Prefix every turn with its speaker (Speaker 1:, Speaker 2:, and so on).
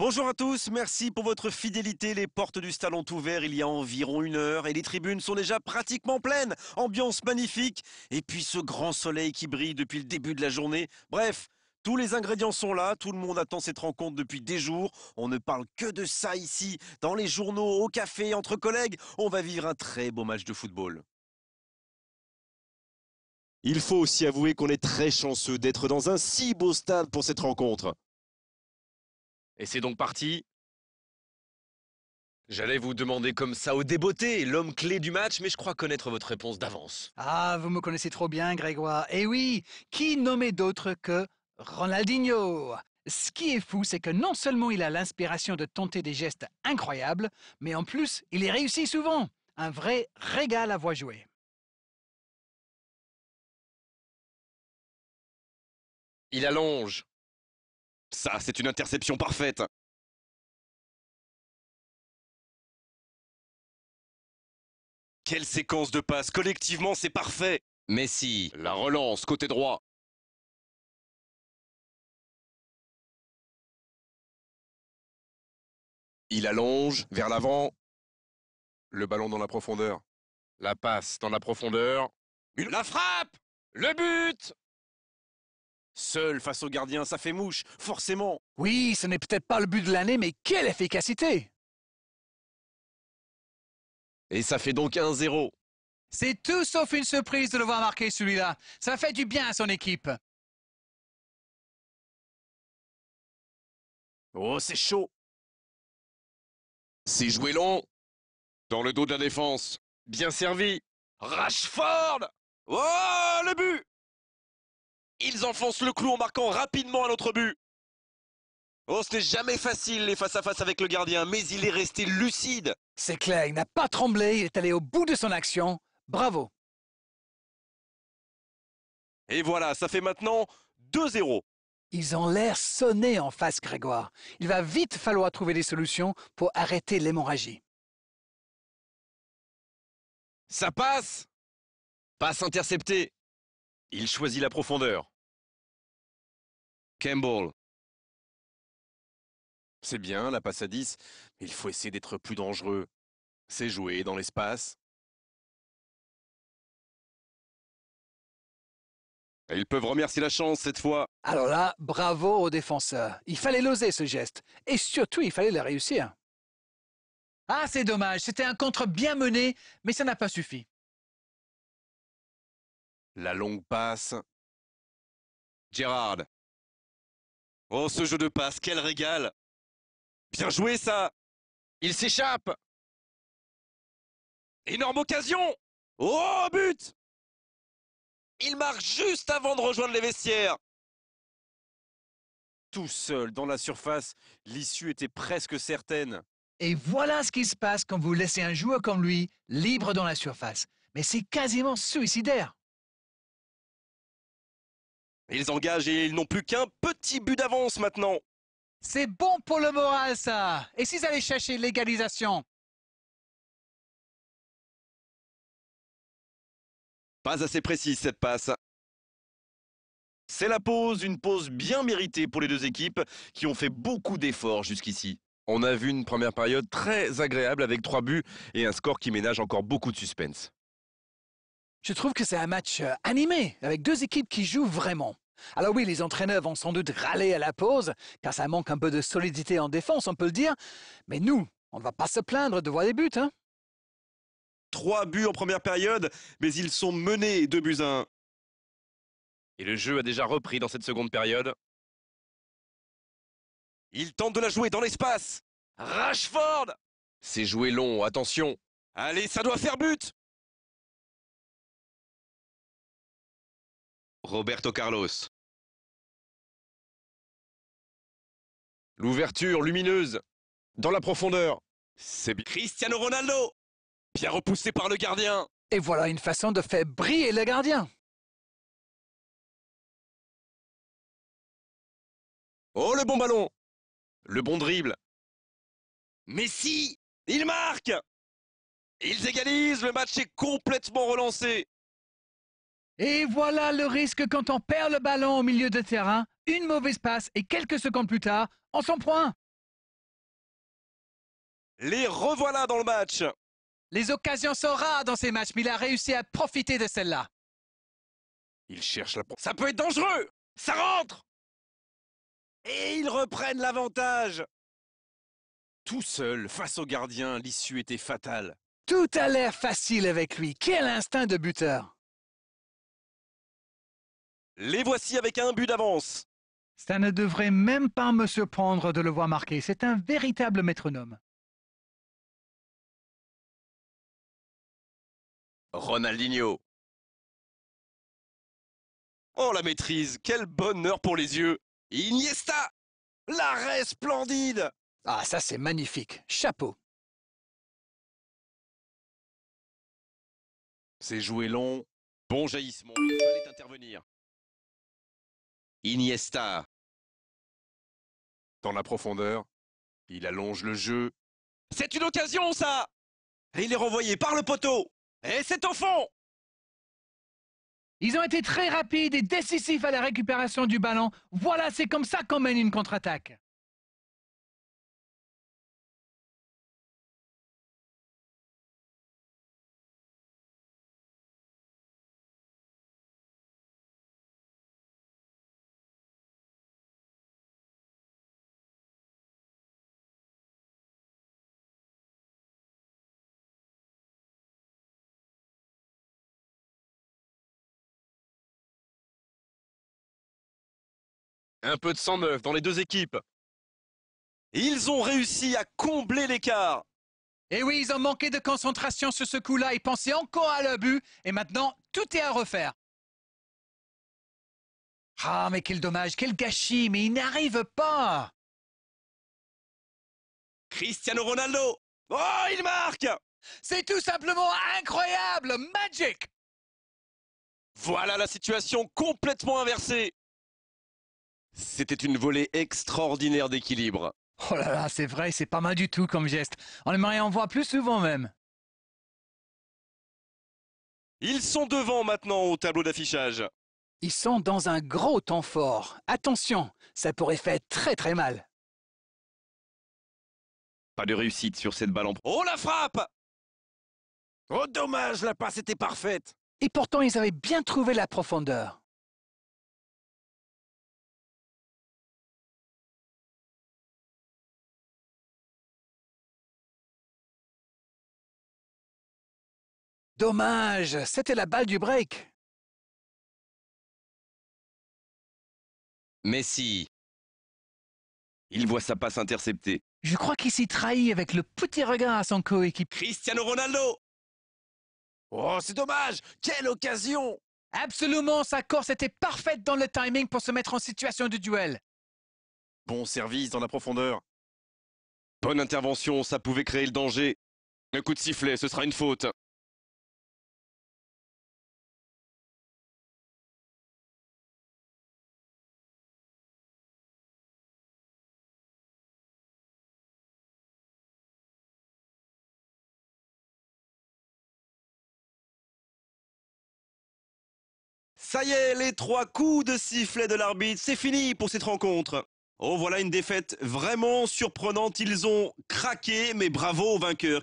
Speaker 1: Bonjour
Speaker 2: à tous, merci pour votre fidélité. Les portes du stade ont ouvert il y a environ une heure et les tribunes sont déjà pratiquement pleines. Ambiance magnifique et puis ce grand soleil qui brille depuis le début de la journée. Bref, tous les ingrédients sont là, tout le monde attend cette rencontre depuis des jours. On ne parle que de ça ici, dans les journaux, au café, entre collègues. On va vivre un très beau match de football. Il faut aussi avouer qu'on est très chanceux d'être dans un si beau stade pour cette rencontre. Et c'est donc parti. J'allais vous demander comme ça au débeauté, l'homme clé du match, mais je crois connaître votre réponse d'avance.
Speaker 3: Ah, vous me connaissez trop bien, Grégoire. Eh oui, qui nommer d'autre que Ronaldinho ce qui est fou, c'est que non seulement il a l'inspiration de tenter des gestes incroyables, mais en plus, il y réussit souvent. Un vrai régal à voir jouer.
Speaker 1: Il allonge, ça, c'est une interception parfaite Quelle séquence de passe. Collectivement, c'est parfait Messi, la relance, côté droit.
Speaker 2: Il allonge vers l'avant. Le ballon dans la profondeur. La passe dans la profondeur. La frappe Le but Seul face au gardien, ça fait mouche, forcément.
Speaker 3: Oui, ce n'est peut-être pas le but de l'année, mais quelle efficacité
Speaker 2: Et ça fait donc 1-0.
Speaker 3: C'est tout sauf une surprise de le voir marquer celui-là. Ça fait du bien à son équipe.
Speaker 1: Oh, c'est chaud. C'est joué long. Dans le dos de la défense. Bien
Speaker 2: servi. Rashford Oh, le but ils enfoncent le clou en marquant rapidement un autre but. Oh, ce n'est jamais facile les face-à-face avec le gardien, mais il est resté lucide.
Speaker 3: C'est clair, il n'a pas tremblé, il est allé au bout de son action. Bravo.
Speaker 2: Et voilà, ça fait maintenant
Speaker 3: 2-0. Ils ont l'air sonnés en face, Grégoire. Il va vite falloir trouver des solutions pour arrêter l'hémorragie.
Speaker 1: Ça passe Passe interceptée il choisit la profondeur. Campbell. C'est bien, la passe à 10, mais il faut essayer d'être plus dangereux. C'est jouer dans l'espace. ils peuvent remercier
Speaker 2: la chance cette fois.
Speaker 3: Alors là, bravo aux défenseurs. Il fallait l'oser ce geste. Et surtout, il fallait le réussir. Ah, c'est dommage. C'était un contre bien mené, mais ça n'a pas suffi.
Speaker 1: La longue passe. Gérard. Oh, ce jeu de passe, quel régal Bien joué, ça Il s'échappe Énorme
Speaker 2: occasion Oh,
Speaker 1: but Il marque juste avant de rejoindre les
Speaker 2: vestiaires Tout seul dans la surface, l'issue était presque certaine.
Speaker 3: Et voilà ce qui se passe quand vous laissez un joueur comme lui libre dans la surface. Mais c'est quasiment suicidaire
Speaker 2: ils engagent et ils n'ont plus qu'un petit but d'avance maintenant. C'est bon pour le moral
Speaker 3: ça Et s'ils allaient chercher l'égalisation
Speaker 2: Pas assez précise cette passe. C'est la pause, une pause bien méritée pour les deux équipes qui ont fait beaucoup d'efforts jusqu'ici. On a vu une première période très agréable avec trois buts et un score qui ménage encore beaucoup de suspense.
Speaker 3: Je trouve que c'est un match euh, animé, avec deux équipes qui jouent vraiment. Alors oui, les entraîneurs vont sans doute râler à la pause, car ça manque un peu de solidité en défense, on peut le dire, mais nous, on ne va pas se plaindre de voir des buts. Hein.
Speaker 2: Trois buts en première période, mais ils sont menés 2 buts à Et le jeu a déjà repris dans cette seconde période. Il tente de la jouer dans l'espace. Rashford C'est joué long, attention. Allez, ça doit faire but
Speaker 1: Roberto Carlos. L'ouverture lumineuse.
Speaker 2: Dans la profondeur. C'est Cristiano Ronaldo. Bien repoussé par le gardien.
Speaker 3: Et voilà une façon de faire briller le gardien.
Speaker 1: Oh, le bon ballon. Le bon dribble. Messi, il marque. Ils égalisent, le match
Speaker 3: est complètement relancé. Et voilà le risque quand on perd le ballon au milieu de terrain. Une mauvaise passe et quelques secondes plus tard, en son point.
Speaker 2: Les revoilà dans le match. Les occasions sont rares dans
Speaker 3: ces matchs, mais il a réussi à profiter de celle-là. Il cherche la... Ça peut être dangereux Ça rentre Et ils reprennent l'avantage
Speaker 2: Tout seul, face au gardien, l'issue était fatale.
Speaker 3: Tout a l'air facile avec
Speaker 2: lui. Quel instinct de buteur Les voici avec un but d'avance.
Speaker 3: Ça ne devrait même pas me surprendre de le voir marquer, c'est un véritable métronome.
Speaker 1: Ronaldinho. Oh la maîtrise, quel bonheur pour les yeux. Iniesta La splendide Ah ça c'est magnifique, chapeau. C'est joué long, bon jaillissement, il fallait intervenir. Iniesta, dans la profondeur. Il
Speaker 2: allonge le jeu. C'est une occasion, ça Et il est renvoyé par le poteau. Et c'est au fond
Speaker 3: Ils ont été très rapides et décisifs à la récupération du ballon. Voilà, c'est comme ça qu'on mène une contre-attaque.
Speaker 2: Un peu de sang neuf dans les deux équipes. Ils ont réussi à combler l'écart. Et oui, ils ont manqué de concentration sur ce coup-là. Ils pensaient
Speaker 3: encore à l'abus. but. Et maintenant, tout est à refaire. Ah, mais quel dommage, quel gâchis, mais ils n'arrivent pas.
Speaker 2: Cristiano Ronaldo. Oh, il marque
Speaker 3: C'est tout simplement incroyable Magic
Speaker 2: Voilà la situation complètement inversée c'était une volée extraordinaire d'équilibre.
Speaker 3: Oh là là, c'est vrai, c'est pas mal du tout comme geste. On aimerait en voir plus souvent même.
Speaker 2: Ils sont devant maintenant au tableau d'affichage.
Speaker 3: Ils sont dans un gros temps fort. Attention, ça pourrait faire très très mal.
Speaker 2: Pas de réussite sur cette balle en... Oh la frappe Oh dommage, la passe était parfaite
Speaker 3: Et pourtant ils avaient bien trouvé la profondeur.
Speaker 1: Dommage, c'était la balle du break.
Speaker 2: Messi. Il voit sa passe interceptée.
Speaker 3: Je crois qu'il s'y trahit avec le petit regard à son coéquipier.
Speaker 2: Cristiano Ronaldo. Oh, c'est dommage. Quelle occasion.
Speaker 3: Absolument, sa course était parfaite dans le timing pour se mettre en situation de duel.
Speaker 2: Bon service dans la profondeur. Bonne intervention, ça pouvait créer le danger. Un coup de sifflet, ce sera une faute. Ça y est, les trois coups de sifflet de l'arbitre, c'est fini pour cette rencontre. Oh, voilà une défaite vraiment surprenante. Ils ont craqué, mais bravo aux vainqueurs.